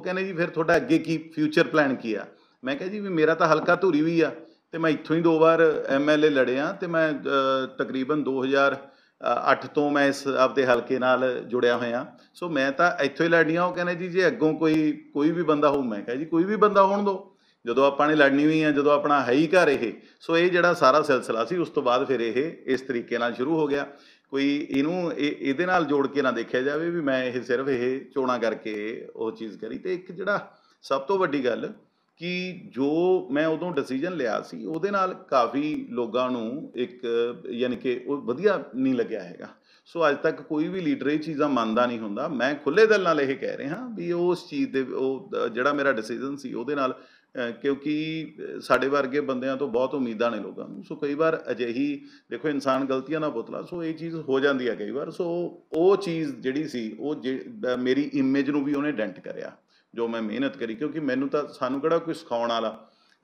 ਉਹ ਕਹਿੰਦੇ ਜੀ ਫਿਰ ਤੁਹਾਡਾ ਅੱਗੇ ਕੀ ਫਿਊਚਰ ਪਲਾਨ ਕੀ ਆ ਮੈਂ ਕਿਹਾ ਜੀ ਵੀ ਮੇਰਾ ਤਾਂ ਹਲਕਾ ਧੂਰੀ ਵੀ ਆ ਤੇ ਮੈਂ ਇੱਥੋਂ ਹੀ ਦੋ ਵਾਰ ਐਮਐਲਏ ਲੜਿਆ ਤੇ ਮੈਂ ਤਕਰੀਬਨ 2008 ਤੋਂ ਮੈਂ ਇਸ ਆਪਦੇ ਹਲਕੇ ਨਾਲ ਜੁੜਿਆ ਹੋਇਆ ਸੋ ਮੈਂ ਤਾਂ ਇੱਥੋਂ ਹੀ ਆ ਉਹ ਕਹਿੰਦੇ ਜੀ ਜੇ ਅੱਗੋਂ ਕੋਈ ਕੋਈ ਵੀ ਬੰਦਾ ਹੋਊ ਮੈਂ ਕਿਹਾ ਜੀ ਕੋਈ ਵੀ ਬੰਦਾ ਹੋਣ ਦੋ ਜਦੋਂ ਆਪਾਂ ਨੇ ਲੜਨੀ ਵੀ ਆ ਜਦੋਂ ਆਪਣਾ ਹੈ ਹੀ ਘਰ ਇਹ ਸੋ ਇਹ ਜਿਹੜਾ ਸਾਰਾ ਸਿਲਸਿਲਾ ਸੀ ਉਸ ਤੋਂ ਬਾਅਦ ਫਿਰ ਇਹ ਇਸ ਤਰੀਕੇ ਨਾਲ ਸ਼ੁਰੂ ਹੋ ਗਿਆ ਕੋਈ ਇਹਨੂੰ ਇਹਦੇ ਨਾਲ ਜੋੜ ਕੇ ਨਾ ਦੇਖਿਆ ਜਾਵੇ ਵੀ ਮੈਂ ਇਹ ਸਿਰਫ ਇਹ ਚੋਣਾ ਕਰਕੇ ਉਹ ਚੀਜ਼ ਕਰੀ ਤੇ ਇੱਕ ਜਿਹੜਾ ਸਭ ਤੋਂ ਵੱਡੀ ਗੱਲ ਕਿ ਜੋ ਮੈਂ ਉਦੋਂ ਡਿਸੀਜਨ ਲਿਆ ਸੀ ਉਹਦੇ ਨਾਲ ਕਾਫੀ ਲੋਕਾਂ ਨੂੰ ਇੱਕ ਯਾਨੀ ਕਿ ਉਹ ਵਧੀਆ ਨਹੀਂ ਲੱਗਿਆ ਹੈਗਾ ਸੋ ਅੱਜ ਤੱਕ ਕੋਈ ਵੀ ਲੀਡਰ ਇਹ ਚੀਜ਼ਾਂ ਮੰਨਦਾ ਨਹੀਂ ਹੁੰਦਾ ਮੈਂ ਖੁੱਲੇ ਦਿਲ ਨਾਲ ਇਹ ਕਹਿ ਰਿਹਾ ਵੀ ਉਸ ਚੀਜ਼ ਦੇ ਉਹ ਜਿਹੜਾ ਮੇਰਾ ਡਿਸੀਜਨ ਸੀ ਉਹਦੇ ਨਾਲ ਕਿਉਂਕਿ ਸਾਡੇ ਵਰਗੇ ਬੰਦਿਆਂ ਤੋਂ ਬਹੁਤ ਉਮੀਦਾਂ ਨੇ ਲੋਕਾਂ ਨੂੰ ਸੋ ਕਈ ਵਾਰ ਅਜਿਹੀ ਦੇਖੋ ਇਨਸਾਨ ਗਲਤੀਆਂ ਨਾਲ ਬੋਤਲਾ ਸੋ ਇਹ ਚੀਜ਼ ਹੋ ਜਾਂਦੀ ਹੈ ਕਈ ਵਾਰ ਸੋ ਉਹ ਚੀਜ਼ ਜਿਹੜੀ ਸੀ ਉਹ ਮੇਰੀ ਇਮੇਜ ਨੂੰ ਵੀ ਉਹਨੇ ਡੈਂਟ ਕਰਿਆ ਜੋ ਮੈਂ ਮਿਹਨਤ ਕਰੀ ਕਿਉਂਕਿ ਮੈਨੂੰ ਤਾਂ ਸਾਨੂੰ ਕਿਹੜਾ ਕੋਈ ਸਿਖਾਉਣ ਵਾਲਾ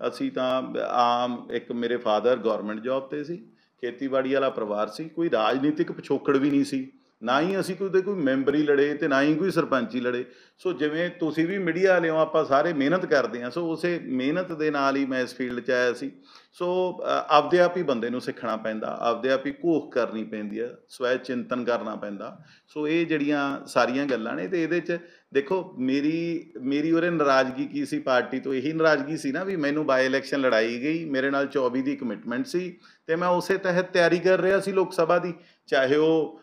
ਅਸੀਂ ਤਾਂ ਆਮ ਇੱਕ ਮੇਰੇ ਫਾਦਰ ਗਵਰਨਮੈਂਟ ਜੌਬ ਤੇ ਸੀ ਖੇਤੀਬਾੜੀ ਵਾਲਾ ਪਰਿਵਾਰ ਸੀ ਕੋਈ ਰਾਜਨੀਤਿਕ ਪਿਛੋਕੜ ਵੀ ਨਹੀਂ ਸੀ ਨਾ ਹੀ ਅਸੀਂ ਕੋਈ ਤੇ ਕੋਈ ਮੈਂਬਰੀ ਲੜੇ ਤੇ ਨਾ ਹੀ ਕੋਈ ਸਰਪੰਚੀ ਲੜੇ ਸੋ ਜਿਵੇਂ ਤੁਸੀਂ ਵੀ ਮੀਡੀਆ ਵਾਲੇ ਹੋ ਆਪਾਂ ਸਾਰੇ ਮਿਹਨਤ ਕਰਦੇ ਹਾਂ ਸੋ ਉਸੇ ਮਿਹਨਤ ਦੇ ਨਾਲ ਹੀ ਮੈਂ ਇਸ ਫੀਲਡ 'ਚ ਆਇਆ ਸੀ ਸੋ ਆਪਦੇ ਆਪ ਹੀ ਬੰਦੇ ਨੂੰ ਸਿੱਖਣਾ ਪੈਂਦਾ ਆਪਦੇ ਆਪ ਹੀ ਘੋਖ ਕਰਨੀ ਪੈਂਦੀ ਹੈ ਸਵੈ ਚਿੰਤਨ ਕਰਨਾ ਪੈਂਦਾ ਸੋ ਇਹ ਜਿਹੜੀਆਂ ਸਾਰੀਆਂ ਗੱਲਾਂ ਨੇ ਤੇ ਇਹਦੇ 'ਚ ਦੇਖੋ ਮੇਰੀ ਮੇਰੀ ਉਹਰੇ ਨਾਰਾਜ਼ਗੀ ਕੀ ਸੀ ਪਾਰਟੀ ਤੋਂ ਇਹੀ ਨਾਰਾਜ਼ਗੀ ਸੀ ਨਾ ਵੀ ਮੈਨੂੰ ਬਾਈ ਇਲੈਕਸ਼ਨ ਲੜਾਈ ਗਈ ਮੇਰੇ ਨਾਲ 24 ਦੀ ਕਮਿਟਮੈਂਟ ਸੀ ਤੇ ਮੈਂ ਉਸੇ ਤਹਿਤ ਤਿਆਰੀ ਕਰ ਰਿਹਾ ਸੀ ਲੋਕ ਸਭਾ ਦੀ ਚਾਹੇ ਉਹ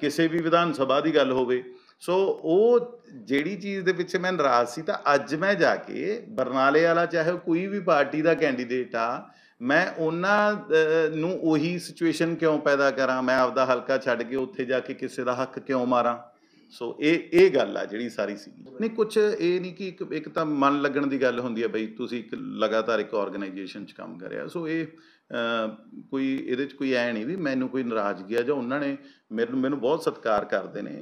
ਕਿਸੇ ਵੀ ਵਿਧਾਨ ਸਭਾ ਦੀ ਗੱਲ ਹੋਵੇ ਸੋ ਉਹ ਜਿਹੜੀ ਚੀਜ਼ ਦੇ ਪਿੱਛੇ ਮੈਂ ਨਾਰਾਜ਼ ਸੀ ਤਾਂ ਅੱਜ ਮੈਂ ਜਾ ਕੇ ਬਰਨਾਲੇ ਵਾਲਾ ਚਾਹੇ ਕੋਈ ਵੀ ਪਾਰਟੀ ਦਾ ਕੈਂਡੀਡੇਟ ਆ ਮੈਂ ਉਹਨਾਂ ਨੂੰ ਉਹੀ ਸਿਚੁਏਸ਼ਨ ਕਿਉਂ ਪੈਦਾ ਕਰਾਂ ਮੈਂ ਆਪਦਾ ਹਲਕਾ ਛੱਡ ਕੇ ਉੱਥੇ ਜਾ ਕੇ ਕਿਸੇ ਦਾ ਹੱਕ ਕਿਉਂ ਮਾਰਾਂ ਸੋ ਇਹ ਇਹ ਗੱਲ ਆ ਜਿਹੜੀ ਸਾਰੀ ਸੀ ਨਹੀਂ ਕੁਝ ਇਹ ਨਹੀਂ ਕਿ ਇੱਕ ਇੱਕ ਤਾਂ ਮਨ ਲੱਗਣ ਦੀ ਗੱਲ ਹੁੰਦੀ ਹੈ ਬਈ ਤੁਸੀਂ ਇੱਕ ਲਗਾਤਾਰ ਇੱਕ ਆਰਗੇਨਾਈਜੇਸ਼ਨ 'ਚ ਕੰਮ ਕਰਿਆ ਸੋ ਇਹ ਕੋਈ ਇਹਦੇ 'ਚ ਕੋਈ ਐ ਨਹੀਂ ਵੀ ਮੈਨੂੰ ਕੋਈ ਨਾਰਾਜ਼ਗੀ ਗਿਆ ਜਾਂ ਉਹਨਾਂ ਨੇ ਮੈਨੂੰ ਮੈਨੂੰ ਬਹੁਤ ਸਤਿਕਾਰ ਕਰਦੇ ਨੇ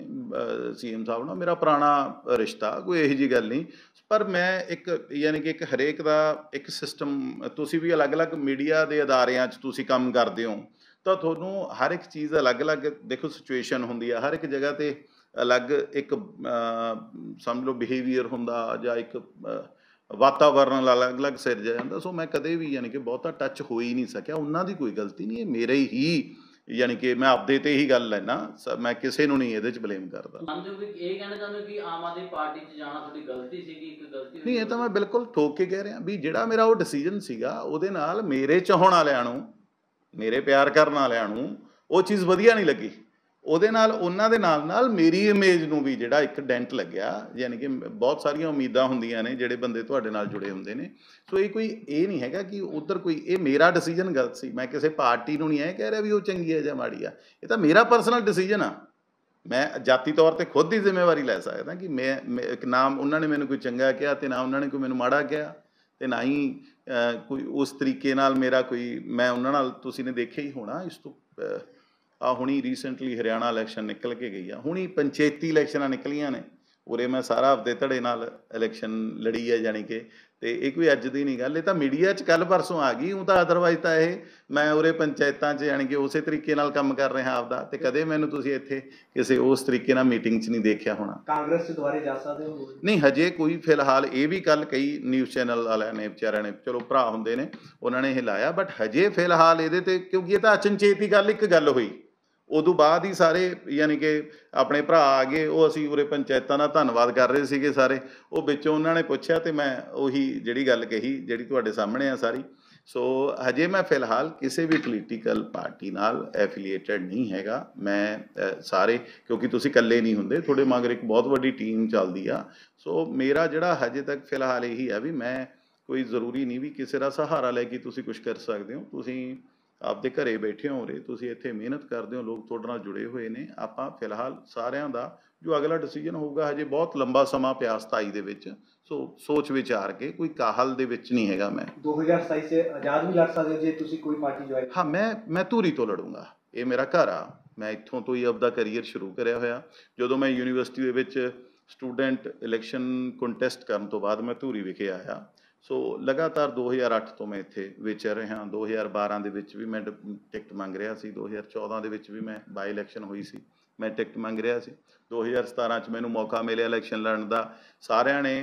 ਸੀਐਮ ਸਾਹਿਬ ਨਾਲ ਮੇਰਾ ਪੁਰਾਣਾ ਰਿਸ਼ਤਾ ਕੋਈ ਇਹੋ ਜੀ ਗੱਲ ਨਹੀਂ ਪਰ ਮੈਂ ਇੱਕ ਯਾਨੀ ਕਿ ਇੱਕ ਹਰੇਕ ਦਾ ਇੱਕ ਸਿਸਟਮ ਤੁਸੀਂ ਵੀ ਅਲੱਗ-ਅਲੱਗ ਮੀਡੀਆ ਦੇ ਅਦਾਰਿਆਂ 'ਚ ਤੁਸੀਂ ਕੰਮ ਕਰਦੇ ਹੋ ਤਾਂ ਤੁਹਾਨੂੰ ਹਰ ਇੱਕ ਚੀਜ਼ ਅਲੱਗ-ਅਲੱਗ ਦੇਖੋ ਸਿਚੁਏਸ਼ਨ ਹੁੰਦੀ ਆ ਹਰ ਇੱਕ ਜਗ੍ਹਾ ਤੇ ਅਲੱਗ ਇੱਕ ਸਮਝ ਲਓ ਬਿਹੇਵੀਅਰ ਹੁੰਦਾ ਜਾਂ ਇੱਕ ਵਾਤਾਵਰਣ ਅਲੱਗ-ਅਲੱਗ ਸਿਰ ਜਾਂਦਾ ਸੋ ਮੈਂ ਕਦੇ ਵੀ ਯਾਨੀ ਕਿ ਬਹੁਤਾ ਟੱਚ ਹੋ ਹੀ ਨਹੀਂ ਸਕਿਆ ਉਹਨਾਂ ਦੀ ਕੋਈ ਗਲਤੀ ਨਹੀਂ ਇਹ ਮੇਰੇ ਹੀ ਯਾਨੀ ਕਿ ਮੈਂ ਆਪਦੇ ਤੇ ਹੀ ਗੱਲ ਲੈਣਾ ਮੈਂ ਕਿਸੇ ਨੂੰ ਨਹੀਂ ਇਹਦੇ 'ਚ ਬਲੇਮ ਕਰਦਾ ਸਮਝੋ ਕਿ ਇਹ ਕਹਿਣਾ ਚਾਹੁੰਦੇ ਕਿ ਆਮ ਆਦਮੀ ਪਾਰਟੀ 'ਚ ਜਾਣਾ ਤੁਹਾਡੀ ਗਲਤੀ ਸੀਗੀ ਇੱਕ ਗਲਤੀ ਨਹੀਂ ਇਹ ਤਾਂ ਮੈਂ ਬਿਲਕੁਲ ਠੋਕ ਕੇ ਕਹਿ ਰਿਹਾ ਵੀ ਜਿਹੜਾ ਮੇਰਾ ਉਹ ਡਿਸੀਜਨ ਸੀਗਾ ਉਹਦੇ ਨਾਲ ਮੇਰੇ ਚਾਹਣ ਵਾਲਿਆਂ ਨੂੰ ਮੇਰੇ ਪਿਆਰ ਕਰਨ ਵਾਲਿਆਂ ਨੂੰ ਉਹ ਚੀਜ਼ ਵਧੀਆ ਨਹੀਂ ਲੱਗੀ ਉਹਦੇ ਨਾਲ ਉਹਨਾਂ ਦੇ ਨਾਲ ਨਾਲ ਮੇਰੀ ਇਮੇਜ ਨੂੰ ਵੀ ਜਿਹੜਾ ਇੱਕ ਡੈਂਟ ਲੱਗਿਆ ਯਾਨੀ ਕਿ ਬਹੁਤ ਸਾਰੀਆਂ ਉਮੀਦਾਂ ਹੁੰਦੀਆਂ ਨੇ ਜਿਹੜੇ ਬੰਦੇ ਤੁਹਾਡੇ ਨਾਲ ਜੁੜੇ ਹੁੰਦੇ ਨੇ ਸੋ ਇਹ ਕੋਈ ਇਹ ਨਹੀਂ ਹੈਗਾ ਕਿ ਉਧਰ ਕੋਈ ਇਹ ਮੇਰਾ ਡਿਸੀਜਨ ਗਲਤ ਸੀ ਮੈਂ ਕਿਸੇ ਪਾਰਟੀ ਨੂੰ ਨਹੀਂ ਇਹ ਕਹਿ ਰਿਹਾ ਵੀ ਉਹ ਚੰਗੀ ਹੈ ਜਾਂ ਮਾੜੀ ਆ ਇਹ ਤਾਂ ਮੇਰਾ ਪਰਸਨਲ ਡਿਸੀਜਨ ਆ ਮੈਂ ਜਾਤੀ ਤੌਰ ਤੇ ਖੁਦ ਹੀ ਜ਼ਿੰਮੇਵਾਰੀ ਲੈ ਸਕਦਾ ਕਿ ਮੈਂ ਇੱਕ ਨਾਮ ਉਹਨਾਂ ਨੇ ਮੈਨੂੰ ਕੋਈ ਚੰਗਾ ਕਿਹਾ ਤੇ ਨਾ ਉਹਨਾਂ ਨੇ ਕੋਈ ਮੈਨੂੰ ਮਾੜਾ ਕਿਹਾ ਤੇ ਨਾ ਹੀ ਕੋਈ ਉਸ ਤਰੀਕੇ ਨਾਲ ਮੇਰਾ ਕੋਈ ਮੈਂ ਉਹਨਾਂ ਨਾਲ ਤੁਸੀਂ ਨੇ ਦੇਖਿਆ ਹੀ ਹੋਣਾ ਇਸ ਤੋਂ ਆ ਹੁਣੀ ਰੀਸੈਂਟਲੀ ਹਰਿਆਣਾ ਇਲੈਕਸ਼ਨ ਨਿਕਲ ਕੇ ਗਈ ਆ ਹੁਣੀ ਪੰਚਾਇਤੀ ਇਲੈਕਸ਼ਨਾਂ ਨਿਕਲੀਆਂ ਨੇ ਉਰੇ ਮੈਂ ਸਾਰਾ ਹਫਤੇ ਧੜੇ ਨਾਲ ਇਲੈਕਸ਼ਨ ਲੜੀ ਹੈ ਜਾਨੀ ਕਿ ਤੇ ਇਹ ਕੋਈ ਅੱਜ ਦੀ ਨਹੀਂ ਗੱਲ ਇਹ ਤਾਂ ਮੀਡੀਆ 'ਚ ਕੱਲ ਪਰਸੋਂ ਆ ਗਈ ਉਹ ਤਾਂ ਅਦਰਵਾਈਜ਼ ਤਾਂ ਇਹ ਮੈਂ ਉਰੇ ਪੰਚਾਇਤਾਂ 'ਚ ਜਾਨੀ ਕਿ ਉਸੇ ਤਰੀਕੇ ਨਾਲ ਕੰਮ ਕਰ ਰਿਹਾ ਆਪਦਾ ਤੇ ਕਦੇ ਮੈਨੂੰ ਤੁਸੀਂ ਇੱਥੇ ਕਿਸੇ ਉਸ ਤਰੀਕੇ ਨਾਲ ਮੀਟਿੰਗ 'ਚ ਨਹੀਂ ਦੇਖਿਆ ਹੋਣਾ ਕਾਂਗਰਸ 'ਚ ਦੁਬਾਰੇ ਜਾ ਸਕਦੇ ਹੋ ਨਹੀਂ ਹਜੇ ਕੋਈ ਫਿਲਹਾਲ ਇਹ ਵੀ ਕੱਲ ਕਈ ਨਿਊਜ਼ ਚੈਨਲ ਵਾਲਿਆਂ ਨੇ ਵਿਚਾਰਿਆਂ ਨੇ ਚਲੋ ਭਰਾ ਹੁੰਦੇ ਨੇ ਉਹਨਾਂ ਨੇ ਇਹ ਲਾਇਆ ਬਟ ਹਜੇ ਫਿਲਹਾਲ ਇਹਦੇ ਤੇ ਕਿਉਂਕਿ ਇਹ ਤਾਂ ਅਚਨਚੇਤੀ ਗੱਲ ਇੱਕ ਗੱਲ ਹੋਈ ਉਦੋਂ ਬਾਅਦ ਹੀ ਸਾਰੇ ਯਾਨੀ ਕਿ ਆਪਣੇ ਭਰਾ ਆ ਗਏ ਉਹ ਅਸੀਂ ਉਰੇ ਪੰਚਾਇਤਾਂ ਦਾ ਧੰਨਵਾਦ ਕਰ ਰਹੇ ਸੀਗੇ ਸਾਰੇ ਉਹ ਵਿੱਚੋਂ ਉਹਨਾਂ ਨੇ ਪੁੱਛਿਆ ਤੇ ਮੈਂ ਉਹੀ ਜਿਹੜੀ ਗੱਲ ਕਹੀ ਜਿਹੜੀ ਤੁਹਾਡੇ ਸਾਹਮਣੇ ਆ ਸਾਰੀ ਸੋ ਹਜੇ ਮੈਂ ਫਿਲਹਾਲ ਕਿਸੇ ਵੀ ਪੋਲੀਟੀਕਲ ਪਾਰਟੀ ਨਾਲ ਐਫੀਲੀਏਟਡ ਨਹੀਂ ਹੈਗਾ ਮੈਂ ਸਾਰੇ ਕਿਉਂਕਿ ਤੁਸੀਂ ਇਕੱਲੇ ਨਹੀਂ ਹੁੰਦੇ ਤੁਹਾਡੇ ਮਗਰ ਇੱਕ ਬਹੁਤ ਵੱਡੀ ਟੀਮ ਚੱਲਦੀ ਆ ਸੋ ਮੇਰਾ ਜਿਹੜਾ ਹਜੇ ਤੱਕ ਫਿਲਹਾਲ ਇਹੀ ਆ ਵੀ ਮੈਂ ਕੋਈ ਜ਼ਰੂਰੀ ਨਹੀਂ ਵੀ ਕਿਸੇ ਦਾ ਸਹਾਰਾ ਲੈ ਕੇ ਤੁਸੀਂ ਕੁਝ ਕਰ ਸਕਦੇ ਹੋ ਤੁਸੀਂ ਆਪਦੇ ਘਰੇ ਬੈਠੇ ਹੋ ਰਹੇ ਤੁਸੀਂ ਇੱਥੇ ਮਿਹਨਤ ਕਰਦੇ ਹੋ ਲੋਕ ਤੁਹਾਡੇ ਨਾਲ ਜੁੜੇ ਹੋਏ ਨੇ ਆਪਾਂ ਫਿਲਹਾਲ ਸਾਰਿਆਂ ਦਾ ਜੋ ਅਗਲਾ ਡਿਸੀਜਨ ਹੋਊਗਾ ਹਜੇ ਬਹੁਤ ਲੰਬਾ ਸਮਾਂ ਪਿਆ 27 ਦੇ ਵਿੱਚ ਸੋ ਸੋਚ ਵਿਚਾਰ ਕੇ ਕੋਈ ਕਾਹਲ ਦੇ ਵਿੱਚ ਨਹੀਂ ਹੈਗਾ ਮੈਂ 2027 ਸੇ ਆਜ਼ਾਦ ਵੀ ਲੜ ਸਕਦੇ ਜੇ ਤੁਸੀਂ ਕੋਈ ਪਾਰਟੀ ਜੁਆਇਨ ਹਾਂ ਮੈਂ ਮੈਂ ਧੂਰੀ ਤੋਂ ਲੜੂੰਗਾ ਇਹ ਮੇਰਾ ਘਰ ਆ ਮੈਂ ਇੱਥੋਂ ਤੋਂ ਹੀ ਆਪਦਾ ਕੈਰੀਅਰ ਸ਼ੁਰੂ ਕਰਿਆ ਹੋਇਆ ਜਦੋਂ ਮੈਂ ਯੂਨੀਵਰਸਿਟੀ ਦੇ ਵਿੱਚ ਸਟੂਡੈਂਟ ਇਲੈਕਸ਼ਨ ਕੰਟੈਸਟ ਕਰਨ ਤੋਂ ਬਾਅਦ ਮੈਂ ਧੂਰੀ ਵਿਖੇ ਆਇਆ ਸੋ ਲਗਾਤਾਰ 2008 ਤੋਂ ਮੈਂ ਇੱਥੇ ਵਿਚਰ ਰਿਹਾ 2012 ਦੇ ਵਿੱਚ ਵੀ ਮੈਂ ਟਿਕਟ ਮੰਗ ਰਿਹਾ ਸੀ 2014 ਦੇ ਵਿੱਚ ਵੀ ਮੈਂ ਬਾਈ ਇਲੈਕਸ਼ਨ ਹੋਈ ਸੀ ਮੈਂ ਟਿਕਟ ਮੰਗ ਰਿਹਾ ਸੀ 2017 ਚ ਮੈਨੂੰ ਮੌਕਾ ਮਿਲਿਆ ਇਲੈਕਸ਼ਨ ਲੜਨ ਦਾ ਸਾਰਿਆਂ ਨੇ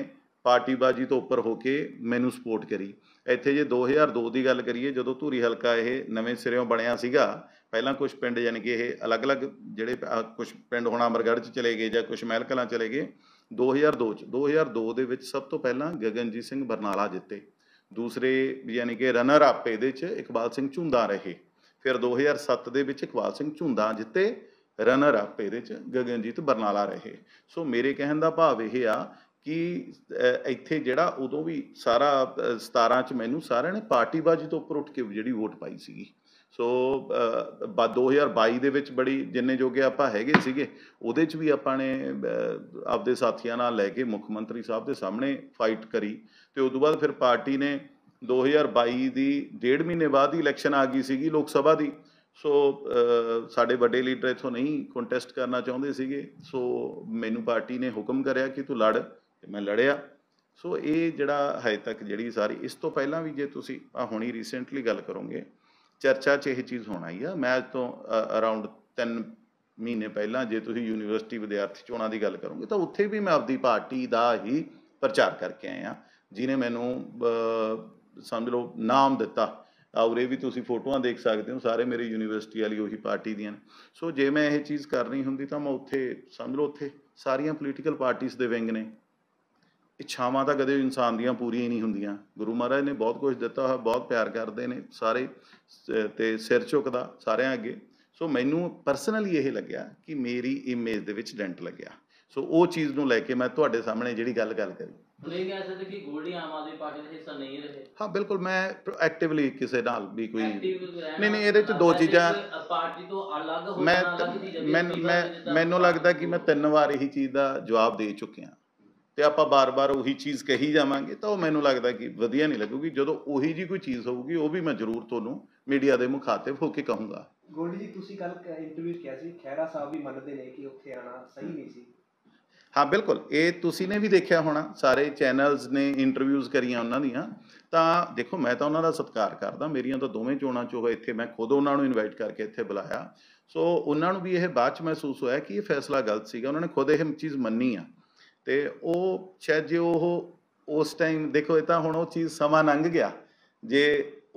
ਪਾਰਟੀ ਬਾਜੀ ਤੋਂ ਉੱਪਰ ਹੋ ਕੇ ਮੈਨੂੰ ਸਪੋਰਟ ਕਰੀ ਇੱਥੇ ਜੇ 2002 ਦੀ ਗੱਲ ਕਰੀਏ ਜਦੋਂ ਧੂਰੀ ਹਲਕਾ ਇਹ ਨਵੇਂ ਸਿਰਿਓਂ ਬਣਿਆ ਸੀਗਾ ਪਹਿਲਾਂ ਕੁਝ ਪਿੰਡ ਯਾਨੀ ਇਹ ਅਲੱਗ-ਅਲੱਗ ਜਿਹੜੇ ਕੁਝ ਪਿੰਡ ਹੁਣ ਅਮਰਗੜ੍ਹ ਚ ਚਲੇ ਗਏ ਜਾਂ ਕੁਝ ਮਹਿਲਕਲਾਂ ਚਲੇ ਗਏ 2002 ਚ 2002 ਦੇ ਵਿੱਚ ਸਭ ਤੋਂ ਪਹਿਲਾਂ ਗਗਨਜੀਤ ਸਿੰਘ ਬਰਨਾਲਾ ਜਿੱਤੇ ਦੂਸਰੇ ਯਾਨੀ ਕਿ ਰਨਰ ਅਪ ਇਹਦੇ ਚ ਇਕਬਾਲ ਸਿੰਘ ਝੁੰਦਾ ਰਹੇ ਫਿਰ 2007 ਦੇ ਵਿੱਚ ਇਕਬਾਲ ਸਿੰਘ ਝੁੰਦਾ ਜਿੱਤੇ ਰਨਰ ਅਪ ਇਹਦੇ ਚ ਗਗਨਜੀਤ ਬਰਨਾਲਾ ਰਹੇ ਸੋ ਮੇਰੇ ਕਹਿਣ ਦਾ ਭਾਵ ਇਹ ਆ ਕਿ ਇੱਥੇ ਜਿਹੜਾ ਉਦੋਂ ਵੀ ਸਾਰਾ 17 ਚ ਮੈਨੂੰ ਸਾਰਿਆਂ ਨੇ ਪਾਰਟੀਬਾਜ਼ੀ ਤੋਂ ਉੱਪਰ ਉੱਠ ਕੇ ਜਿਹੜੀ ਵੋਟ ਪਾਈ ਸੀਗੀ ਸੋ ਬਾ 2022 ਦੇ ਵਿੱਚ ਬੜੀ ਜਿੰਨੇ ਜੋਗੇ ਆਪਾਂ ਹੈਗੇ ਸੀਗੇ ਉਹਦੇ 'ਚ ਵੀ ਆਪਾਂ ਨੇ ਆਪਦੇ ਸਾਥੀਆਂ ਨਾਲ ਲੈ ਕੇ ਮੁੱਖ ਮੰਤਰੀ ਸਾਹਿਬ ਦੇ ਸਾਹਮਣੇ ਫਾਈਟ ਕਰੀ ਤੇ ਉਸ ਤੋਂ ਬਾਅਦ ਫਿਰ ਪਾਰਟੀ ਨੇ 2022 ਦੀ ਡੇਢ ਮਹੀਨੇ ਬਾਅਦ ਹੀ ਇਲੈਕਸ਼ਨ ਆ ਗਈ ਸੀਗੀ ਲੋਕ ਸਭਾ ਦੀ ਸੋ ਸਾਡੇ ਵੱਡੇ ਲੀਡਰ ਇਥੋਂ ਨਹੀਂ ਕੰਟੈਸਟ ਕਰਨਾ ਚਾਹੁੰਦੇ ਸੀਗੇ ਸੋ ਮੈਨੂੰ ਪਾਰਟੀ ਨੇ ਹੁਕਮ ਕਰਿਆ ਕਿ ਤੂੰ ਲੜ ਤੇ ਮੈਂ ਲੜਿਆ ਸੋ ਇਹ ਜਿਹੜਾ ਹਜੇ ਤੱਕ ਜਿਹੜੀ ਸਾਰੀ ਇਸ ਤੋਂ ਪਹਿਲਾਂ ਵੀ ਜੇ ਤੁਸੀਂ ਆ ਹੁਣੀ ਰੀਸੈਂਟਲੀ ਗੱਲ ਕਰੋਗੇ ਚਰਚਾ 'ਚ ਇਹ ਚੀਜ਼ ਹੋਣਾ ਹੀ ਆ ਮੈਂ ਅਜ ਤੋਂ ਅਰਾਊਂਡ 3 ਮਹੀਨੇ ਪਹਿਲਾਂ ਜੇ ਤੁਸੀਂ ਯੂਨੀਵਰਸਿਟੀ ਵਿਦਿਆਰਥੀ ਚੋਣਾਂ ਦੀ ਗੱਲ ਕਰੋਗੇ ਤਾਂ ਉੱਥੇ ਵੀ ਮੈਂ ਆਪਦੀ ਪਾਰਟੀ ਦਾ ਹੀ ਪ੍ਰਚਾਰ ਕਰਕੇ ਆਇਆ ਜਿਨੇ ਮੈਨੂੰ ਸਮਝ ਲਓ ਨਾਮ ਦਿੱਤਾ ਔਰ ਇਹ ਵੀ ਤੁਸੀਂ ਫੋਟੋਆਂ ਦੇਖ ਸਕਦੇ ਹੋ ਸਾਰੇ ਮੇਰੇ ਯੂਨੀਵਰਸਿਟੀ ਵਾਲੀ ਉਹੀ ਪਾਰਟੀ ਦੀਆਂ ਸੋ ਜੇ ਮੈਂ ਇਹ ਚੀਜ਼ ਕਰਨੀ ਹੁੰਦੀ ਤਾਂ ਮੈਂ ਉੱਥੇ ਸਮਝ ਲਓ ਉੱਥੇ ਸਾਰੀਆਂ ਪੋਲੀਟੀਕਲ ਪਾਰਟੀਆਂ ਦੇ ਵਿੰਗ ਨੇ ਇੱਛਾਵਾਂ ਤਾਂ ਕਦੇ ਇਨਸਾਨ ਦੀਆਂ ਪੂਰੀਆਂ ਨਹੀਂ ਹੁੰਦੀਆਂ ਗੁਰੂ ਮਹਾਰਾਜ ਨੇ ਬਹੁਤ ਕੁਝ ਦਿੱਤਾ ਹੋਇਆ ਬਹੁਤ ਪਿਆਰ ਕਰਦੇ ਨੇ ਸਾਰੇ ਤੇ ਸਿਰ ਝੁਕਦਾ ਸਾਰਿਆਂ ਅੱਗੇ ਸੋ ਮੈਨੂੰ ਪਰਸਨਲੀ ਇਹ ਲੱਗਿਆ ਕਿ ਮੇਰੀ ਇਮੇਜ ਦੇ ਵਿੱਚ ਡੈਂਟ ਲੱਗਿਆ ਸੋ ਉਹ ਚੀਜ਼ ਨੂੰ ਲੈ ਕੇ ਮੈਂ ਤੁਹਾਡੇ ਸਾਹਮਣੇ ਜਿਹੜੀ ਗੱਲ ਗੱਲ ਕਰੀ ਨਹੀਂ ਕਹਿ ਸਕਦੇ ਕਿ ਗੋਲਡੀ ਆਮ ਆਦਮੀ ਪਾਰਟੀ ਦਾ ਹਿੱਸਾ ਨਹੀਂ ਰਹੇ ਹਾਂ ਬਿਲਕੁਲ ਮੈਂ ਐਕਟਿਵਲੀ ਕਿਸੇ ਨਾਲ ਵੀ ਕੋਈ ਨਹੀਂ ਨਹੀਂ ਇਹਦੇ ਚ ਦੋ ਚੀਜ਼ਾਂ ਪਾਰਟੀ ਤੋਂ ਅਲੱਗ ਹੋਣਾ ਮੈਂ ਮੈਨੂੰ ਲੱਗਦਾ ਕਿ ਮੈਂ ਤਿੰਨ ਵਾਰ ਇਹੀ ਚੀਜ਼ ਦਾ ਜਵਾਬ ਦੇ ਚੁੱਕਿਆ ਤੇ ਆਪਾਂ ਬਾਰ-ਬਾਰ ਉਹੀ ਚੀਜ਼ ਕਹੀ ਜਾਵਾਂਗੇ ਤਾਂ ਉਹ ਮੈਨੂੰ ਲੱਗਦਾ ਕਿ ਵਧੀਆ ਨਹੀਂ ਲੱਗੂਗੀ ਜਦੋਂ ਉਹੀ ਜੀ ਕੋਈ ਚੀਜ਼ ਹੋਊਗੀ ਉਹ ਵੀ ਮੈਂ ਜ਼ਰੂਰ ਤੁਹਾਨੂੰ ਮੀਡੀਆ ਦੇ ਮੁਖਾਤਬ ਹੋ ਕੇ ਕਹੂੰਗਾ ਗੋਲੀ ਜੀ ਤੁਸੀਂ ਕੱਲ ਇੰਟਰਵਿਊ ਕਿਹਾ ਸੀ ਖੈਰਾ ਸਾਹਿਬ ਵੀ ਮੰਨਦੇ ਨੇ ਕਿ ਉੱਥੇ ਆਣਾ ਸਹੀ ਨਹੀਂ ਸੀ ਹਾਂ ਬਿਲਕੁਲ ਇਹ ਤੁਸੀਂ ਨੇ ਵੀ ਦੇਖਿਆ ਹੋਣਾ ਸਾਰੇ ਚੈਨਲਸ ਨੇ ਇੰਟਰਵਿਊਜ਼ ਕਰੀਆਂ ਉਹਨਾਂ ਦੀਆਂ ਤਾਂ ਦੇਖੋ ਮੈਂ ਤਾਂ ਉਹਨਾਂ ਦਾ ਸਤਿਕਾਰ ਕਰਦਾ ਮੇਰੀਆਂ ਤਾਂ ਦੋਵੇਂ ਚੋਣਾਂ ਚੋਹ ਇੱਥੇ ਮੈਂ ਖੁਦ ਉਹਨਾਂ ਨੂੰ ਇਨਵਾਈਟ ਕਰਕੇ ਇੱਥੇ ਬੁਲਾਇਆ ਸੋ ਉਹਨਾਂ ਨੂੰ ਵੀ ਇਹ ਬਾਅਦ ਚ ਮਹਿਸੂਸ ਹੋਇਆ ਕਿ ਇਹ ਫੈਸਲਾ ਗਲਤ ਸੀਗਾ ਉਹਨਾਂ ਨੇ ਖੁਦ ਇਹ ਚੀਜ਼ ਮੰਨੀ ਆ ਤੇ ਉਹ ਸ਼ਾਇਦ ਜੇ ਉਹ ਉਸ ਟਾਈਮ ਦੇਖੋ ਇਹ ਤਾਂ ਹੁਣ ਉਹ ਚੀਜ਼ ਸਮਾਂ ਲੰਘ ਗਿਆ ਜੇ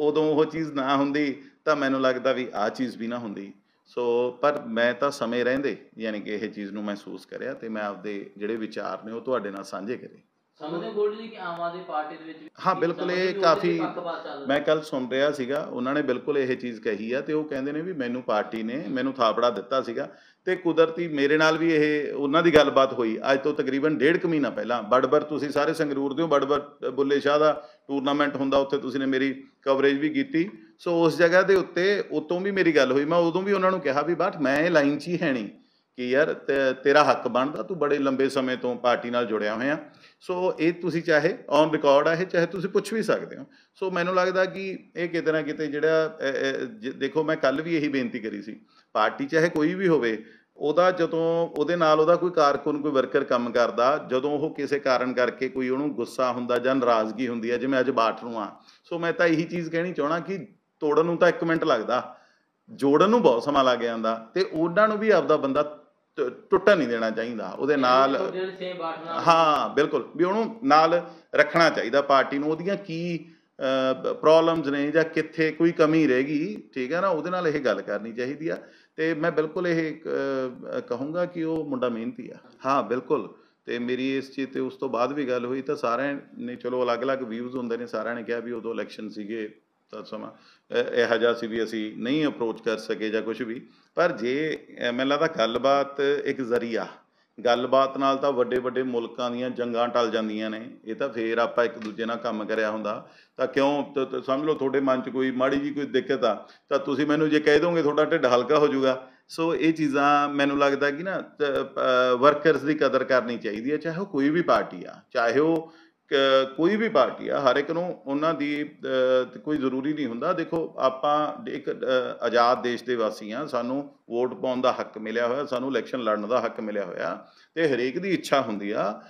ਉਦੋਂ ਉਹ ਚੀਜ਼ ਨਾ ਹੁੰਦੀ ਤਾਂ ਮੈਨੂੰ ਲੱਗਦਾ ਵੀ ਆ ਚੀਜ਼ ਵੀ ਨਾ ਹੁੰਦੀ ਸੋ ਪਰ ਮੈਂ ਤਾਂ ਸਮੇਂ ਰਹਿੰਦੇ ਯਾਨੀ ਕਿ ਇਹ ਚੀਜ਼ ਨੂੰ ਮਹਿਸੂਸ ਕਰਿਆ ਤੇ ਮੈਂ ਆਪਦੇ ਜਿਹੜੇ ਵਿਚਾਰ ਨੇ ਉਹ ਤੁਹਾਡੇ ਨਾਲ ਸਾਂਝੇ ਕਰੇ ਸਮਝਦੇ ਗੋਲਡੀ ਜੀ ਕਿ ਆਮ ਆਦਮੀ ਪਾਰਟੀ ਦੇ ਵਿੱਚ ਹਾਂ ਬਿਲਕੁਲ ਇਹ ਕਾਫੀ ਮੈਂ ਕੱਲ ਸੁਣ ਰਿਹਾ ਸੀਗਾ ਉਹਨਾਂ ਨੇ ਬਿਲਕੁਲ ਇਹ ਚੀਜ਼ ਕਹੀ ਆ ਤੇ ਉਹ ਕਹਿੰਦੇ ਨੇ ਵੀ ਮੈਨੂੰ ਪਾਰਟੀ ਨੇ ਮੈਨੂੰ ਥਾਪੜਾ ਦਿੱਤਾ ਸੀਗਾ ਤੇ ਕੁਦਰਤੀ ਮੇਰੇ ਨਾਲ ਵੀ ਇਹ ਉਹਨਾਂ ਦੀ ਗੱਲਬਾਤ ਹੋਈ ਅੱਜ ਤੋਂ ਤਕਰੀਬਨ ਡੇਢ ਕੁ ਮਹੀਨਾ ਪਹਿਲਾਂ ਬੜਬਰ ਤੁਸੀਂ ਸਾਰੇ ਸੰਗਰੂਰ ਦੇ ਹੋ ਬੜਬਰ ਬੁੱਲੇ ਸ਼ਾਹ ਦਾ ਟੂਰਨਾਮੈਂਟ ਹੁੰਦਾ ਉੱਥੇ ਤੁਸੀਂ ਨੇ ਮੇਰੀ ਕਵਰੇਜ ਵੀ ਕੀਤੀ ਸੋ ਉਸ ਜਗ੍ਹਾ ਦੇ ਉੱਤੇ ਉਤੋਂ ਵੀ ਮੇਰੀ ਗੱਲ ਹੋਈ ਮੈਂ ਉਦੋਂ ਵੀ ਉਹਨਾਂ ਨੂੰ ਕਿਹਾ ਵੀ ਬਾਠ ਮੈਂ ਇਹ ਲਾਈਨ 'ਚ ਹੀ ਹੈ ਨਹੀਂ ਕਿ ਯਾਰ ਤੇਰਾ ਹੱਕ ਬਣਦਾ ਤੂੰ ਬੜੇ ਲੰਬੇ ਸਮੇਂ ਤੋਂ ਪਾਰਟੀ ਨਾਲ ਜੁੜਿਆ ਹੋਇਆ ਸੋ ਇਹ ਤੁਸੀਂ ਚਾਹੇ ਔਨ ਰਿਕਾਰਡ ਆ ਇਹ ਚਾਹੇ ਤੁਸੀਂ ਪੁੱਛ ਵੀ ਸਕਦੇ ਹੋ ਸੋ ਮੈਨੂੰ ਲੱਗਦਾ ਕਿ ਇਹ ਕਿਤੇ ਨਾ ਕਿਤੇ ਜਿਹੜਾ ਦੇਖੋ ਮੈਂ ਕੱਲ ਵੀ ਇਹੀ ਬੇਨਤੀ ਕਰੀ ਸੀ ਪਾਰਟੀ ਚਾਹੇ ਕੋਈ ਵੀ ਹੋਵੇ ਉਹਦਾ ਜਦੋਂ ਉਹਦੇ ਨਾਲ ਉਹਦਾ ਕੋਈ ਕਾਰਕੁਨ ਕੋਈ ਵਰਕਰ ਕੰਮ ਕਰਦਾ ਜਦੋਂ ਉਹ ਕਿਸੇ ਕਾਰਨ ਕਰਕੇ ਕੋਈ ਉਹਨੂੰ ਗੁੱਸਾ ਹੁੰਦਾ ਜਾਂ ਨਾਰਾਜ਼ਗੀ ਹੁੰਦੀ ਹੈ ਜਿਵੇਂ ਅੱਜ ਬਾਠ ਨੂੰ ਆ ਸੋ ਮੈਂ ਤਾਂ ਇਹੀ ਚੀਜ਼ ਕਹਿਣੀ ਚਾਹਣਾ ਕਿ ਤੋੜਨ ਨੂੰ ਤਾਂ 1 ਮਿੰਟ ਲੱਗਦਾ ਜੋੜਨ ਨੂੰ ਬਹੁਤ ਸਮਾਂ ਲੱਗ ਜਾਂਦਾ ਤੇ ਉਹਨਾਂ ਨੂੰ ਵੀ ਆਪਦਾ ਬੰਦਾ ਟੁੱਟਣ ਨਹੀਂ ਦੇਣਾ ਚਾਹੀਦਾ ਉਹਦੇ ਨਾਲ ਹਾਂ ਬਿਲਕੁਲ ਵੀ ਉਹਨੂੰ ਨਾਲ ਰੱਖਣਾ ਚਾਹੀਦਾ ਪਾਰਟੀ ਨੂੰ ਉਹਦੀਆਂ ਕੀ ਪ੍ਰੋਬਲਮਸ ਨੇ ਜਾਂ ਕਿੱਥੇ ਕੋਈ ਕਮੀ ਰਹੇਗੀ ਠੀਕ ਹੈ ਨਾ ਉਹਦੇ ਨਾਲ ਇਹ ਗੱਲ ਕਰਨੀ ਚਾਹੀਦੀ ਆ ਤੇ ਮੈਂ ਬਿਲਕੁਲ ਇਹ ਕਹੂੰਗਾ ਕਿ ਉਹ ਮੁੰਡਾ ਮਿਹਨਤੀ ਆ ਹਾਂ ਬਿਲਕੁਲ ਤੇ ਮੇਰੀ ਇਸ ਚੀਜ਼ ਤੇ ਉਸ ਤੋਂ ਬਾਅਦ ਵੀ ਗੱਲ ਹੋਈ ਤਾਂ ਸਾਰਿਆਂ ਨੇ ਚਲੋ ਅਲੱਗ-ਅਲੱਗ ਵਿਊਜ਼ ਹੁੰਦੇ ਨੇ ਸਾਰਿਆਂ ਨੇ ਕਿਹਾ ਵੀ ਉਦੋਂ ਇਲੈਕਸ਼ਨ ਸੀਗੇ ਤਾਂ ਸਮਾਂ ਇਹ ਹਜਾ ਸੀ ਵੀ ਅਸੀਂ ਨਹੀਂ ਅਪਰੋਚ ਕਰ ਸਕੇ ਜਾਂ ਕੁਝ ਵੀ ਪਰ ਜੇ ਮੈਨੂੰ ਲੱਗਦਾ ਗੱਲਬਾਤ ਇੱਕ ਜ਼ਰੀਆ ਗੱਲਬਾਤ ਨਾਲ ਤਾਂ ਵੱਡੇ ਵੱਡੇ ਮੁਲਕਾਂ ਦੀਆਂ ਜੰਗਾਂ ਟਲ ਜਾਂਦੀਆਂ ਨੇ ਇਹ ਤਾਂ ਫੇਰ ਆਪਾਂ ਇੱਕ ਦੂਜੇ ਨਾਲ ਕੰਮ ਕਰਿਆ ਹੁੰਦਾ ਤਾਂ ਕਿਉਂ ਸਮਝ ਲਓ ਤੁਹਾਡੇ ਮਨ 'ਚ ਕੋਈ ਮਾੜੀ ਜੀ ਕੋਈ ਦਿੱਕਤ ਆ ਤਾਂ ਤੁਸੀਂ ਮੈਨੂੰ ਜੇ ਕਹਿ ਦੋਗੇ ਤੁਹਾਡਾ ਢਿੱਡ ਹਲਕਾ ਹੋ ਜਾਊਗਾ ਸੋ ਇਹ ਚੀਜ਼ਾਂ ਮੈਨੂੰ ਲੱਗਦਾ ਕਿ ਨਾ ਵਰਕਰਸ ਦੀ ਕਦਰ ਕਰਨੀ ਚਾਹੀਦੀ ਹੈ ਚਾਹੇ ਉਹ ਕੋਈ ਵੀ ਪਾਰਟੀ ਆ ਚਾਹੇ ਉਹ ਕੋਈ ਵੀ ਪਾਰਟੀ ਆ ਹਰ ਇੱਕ ਨੂੰ ਉਹਨਾਂ ਦੀ ਕੋਈ ਜ਼ਰੂਰੀ ਨਹੀਂ ਹੁੰਦਾ ਦੇਖੋ ਆਪਾਂ ਇੱਕ ਆਜ਼ਾਦ ਦੇਸ਼ ਦੇ ਵਾਸੀ ਆ ਸਾਨੂੰ ਵੋਟ ਪਾਉਣ ਦਾ ਹੱਕ ਮਿਲਿਆ ਹੋਇਆ ਸਾਨੂੰ ਇਲੈਕਸ਼ਨ ਲੜਨ ਦਾ ਹੱਕ ਮਿਲਿਆ ਹੋਇਆ ਤੇ ਹਰੇਕ ਦੀ ਇੱਛਾ ਹੁੰਦੀ ਆ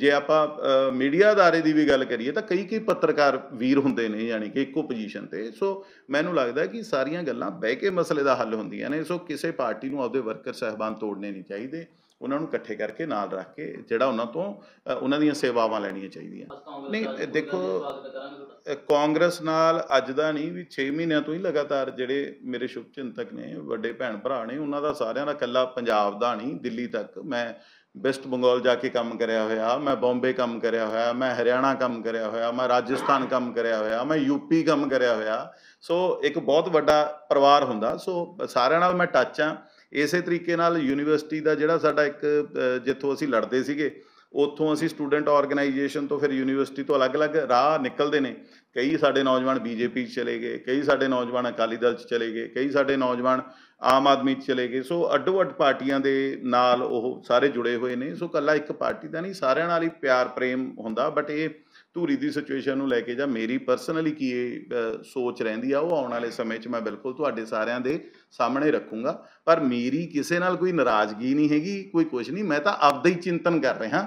ਜੇ ਆਪਾਂ ਮੀਡੀਆ ਦਾਰੇ ਦੀ ਵੀ ਗੱਲ ਕਰੀਏ ਤਾਂ ਕਈ ਕਈ ਪੱਤਰਕਾਰ ਵੀਰ ਹੁੰਦੇ ਨੇ ਯਾਨੀ ਕਿ ਇੱਕੋ ਪੋਜੀਸ਼ਨ ਤੇ ਸੋ ਮੈਨੂੰ ਲੱਗਦਾ ਕਿ ਸਾਰੀਆਂ ਗੱਲਾਂ ਬਹਿ ਕੇ ਮਸਲੇ ਦਾ ਹੱਲ ਹੁੰਦੀਆਂ ਨੇ ਸੋ ਕਿਸੇ ਪਾਰਟੀ ਨੂੰ ਆਪਦੇ ਵਰਕਰ ਸਹਿਬਾਨ ਤੋੜਨੇ ਨਹੀਂ ਚਾਹੀਦੇ ਉਹਨਾਂ ਨੂੰ ਇਕੱਠੇ ਕਰਕੇ ਨਾਲ ਰੱਖ ਕੇ ਜਿਹੜਾ ਉਹਨਾਂ ਤੋਂ ਉਹਨਾਂ ਦੀਆਂ ਸੇਵਾਵਾਂ ਲੈਣੀਆਂ ਚਾਹੀਦੀਆਂ ਨਹੀਂ ਦੇਖੋ ਕਾਂਗਰਸ ਨਾਲ ਅੱਜ ਦਾ ਨਹੀਂ ਵੀ 6 ਮਹੀਨਿਆਂ ਤੋਂ ਹੀ ਲਗਾਤਾਰ ਜਿਹੜੇ ਮੇਰੇ ਸ਼ੁਭ ਚਿੰਤਕ ਨੇ ਵੱਡੇ ਭੈਣ ਭਰਾ ਨੇ ਉਹਨਾਂ ਦਾ ਸਾਰਿਆਂ ਦਾ ਇਕੱਲਾ ਪੰਜਾਬ ਦਾ ਨਹੀਂ ਦਿੱਲੀ ਤੱਕ ਮੈਂ ਬੈਸਟ ਬੰਗਾਲ ਜਾ ਕੇ ਕੰਮ ਕਰਿਆ ਹੋਇਆ ਮੈਂ ਬੰਬੇ ਕੰਮ ਕਰਿਆ ਹੋਇਆ ਮੈਂ ਹਰਿਆਣਾ ਕੰਮ ਕਰਿਆ ਹੋਇਆ ਮੈਂ ਰਾਜਸਥਾਨ ਕੰਮ ਕਰਿਆ ਹੋਇਆ ਮੈਂ ਯੂਪੀ ਕੰਮ ਕਰਿਆ ਹੋਇਆ ਸੋ ਇੱਕ ਬਹੁਤ ਵੱਡਾ ਪਰਿਵਾਰ ਹੁੰਦਾ ਸੋ ਸਾਰਿਆਂ ਨਾਲ ਮੈਂ ਟੱਚ ਆ ਇਸੇ ਤਰੀਕੇ ਨਾਲ ਯੂਨੀਵਰਸਿਟੀ ਦਾ ਜਿਹੜਾ ਸਾਡਾ ਇੱਕ ਜਿੱਥੋਂ ਅਸੀਂ ਲੜਦੇ ਸੀਗੇ ਉੱਥੋਂ ਅਸੀਂ ਸਟੂਡੈਂਟ ਆਰਗੇਨਾਈਜੇਸ਼ਨ ਤੋਂ ਫਿਰ ਯੂਨੀਵਰਸਿਟੀ ਤੋਂ ਅਲੱਗ-ਅਲੱਗ ਰਾਹ ਨਿਕਲਦੇ ਨੇ ਕਈ ਸਾਡੇ ਨੌਜਵਾਨ ਬੀਜੇਪੀ 'ਚ ਚਲੇ ਗਏ ਕਈ ਸਾਡੇ ਨੌਜਵਾਨ ਅਕਾਲੀ ਦਲ 'ਚ ਚਲੇ ਗਏ ਕਈ ਸਾਡੇ ਨੌਜਵਾਨ ਆਮ ਆਦਮੀ 'ਚ ਚਲੇ ਗਏ ਸੋ ਅੱਡੋ-ਅੱਡ ਪਾਰਟੀਆਂ ਦੇ ਨਾਲ ਉਹ ਸਾਰੇ ਜੁੜੇ ਹੋਏ ਨੇ ਸੋ ਕੱਲਾ ਇੱਕ ਪਾਰਟੀ ਦਾ ਨਹੀਂ ਸਾਰਿਆਂ ਨਾਲ ਹੀ ਪਿਆਰ ਪ੍ਰੇਮ ਹੁੰਦਾ ਬਟ ਇਹ ਧੂਰੀ ਦੀ ਸਿਚੁਏਸ਼ਨ ਨੂੰ ਲੈ ਕੇ ਜਾਂ ਮੇਰੀ ਪਰਸਨਲੀ ਕੀ ਸੋਚ ਰਹਿੰਦੀ ਆ ਉਹ ਆਉਣ ਵਾਲੇ ਸਮੇਂ 'ਚ ਮੈਂ ਬਿਲਕੁਲ ਤੁਹਾਡੇ ਸਾਰਿਆਂ ਦੇ ਸਾਹਮਣੇ ਰੱਖੂੰਗਾ ਪਰ ਮੇਰੀ ਕਿਸੇ ਨਾਲ ਕੋਈ ਨਾਰਾਜ਼ਗੀ ਨਹੀਂ ਹੈਗੀ ਕੋਈ ਕੁਝ ਨਹੀਂ ਮੈਂ ਤਾਂ ਆਪਦਾ ਹੀ ਚਿੰਤਨ ਕਰ ਰਿਹਾ